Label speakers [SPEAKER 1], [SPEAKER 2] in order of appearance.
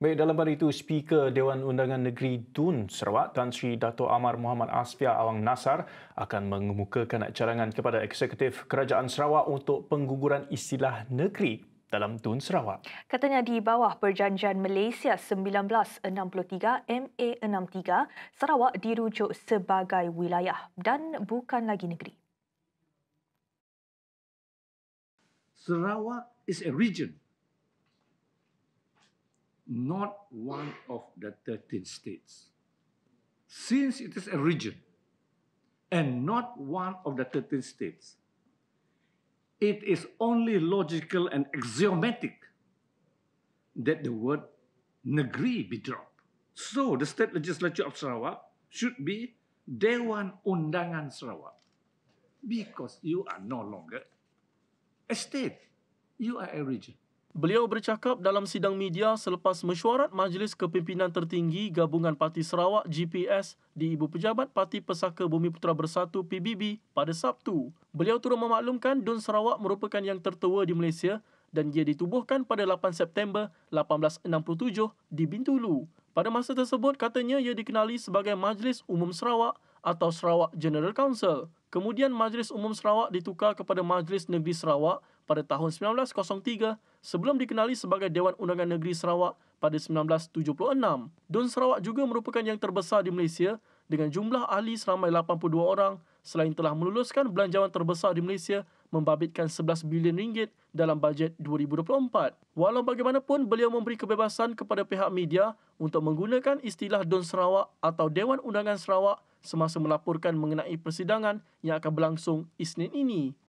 [SPEAKER 1] Baik, dalam hal itu, Speaker Dewan Undangan Negeri Dun Sarawak, Tan Sri Dato' Amar Muhammad Asfia Awang Nasar akan mengemukakan carangan kepada eksekutif Kerajaan Sarawak untuk pengguguran istilah negeri dalam Dun Sarawak.
[SPEAKER 2] Katanya di bawah Perjanjian Malaysia 1963 MA63, Sarawak dirujuk sebagai wilayah dan bukan lagi negeri.
[SPEAKER 3] Sarawak is a region not one of the 13 states. Since it is a region and not one of the 13 states, it is only logical and axiomatic that the word "negri" be dropped. So the state legislature of Sarawak should be Dewan Undangan Sarawak because you are no longer a state, you are a region. Beliau bercakap dalam sidang media selepas
[SPEAKER 4] mesyuarat Majlis Kepimpinan Tertinggi Gabungan Parti Sarawak GPS di Ibu Pejabat Parti Pesaka Bumi Putera Bersatu PBB pada Sabtu. Beliau turut memaklumkan Dun Sarawak merupakan yang tertua di Malaysia dan ia ditubuhkan pada 8 September 1867 di Bintulu. Pada masa tersebut, katanya ia dikenali sebagai Majlis Umum Sarawak atau Sarawak General Council. Kemudian Majlis Umum Sarawak ditukar kepada Majlis Negeri Sarawak pada tahun 1903 sebelum dikenali sebagai Dewan Undangan Negeri Sarawak pada 1976. Dun Sarawak juga merupakan yang terbesar di Malaysia dengan jumlah ahli seramai 82 orang selain telah meluluskan belanjawan terbesar di Malaysia membabitkan 11 bilion ringgit dalam bajet 2024. Walau bagaimanapun, beliau memberi kebebasan kepada pihak media untuk menggunakan istilah Dun Sarawak atau Dewan Undangan Sarawak semasa melaporkan mengenai persidangan yang akan berlangsung Isnin ini.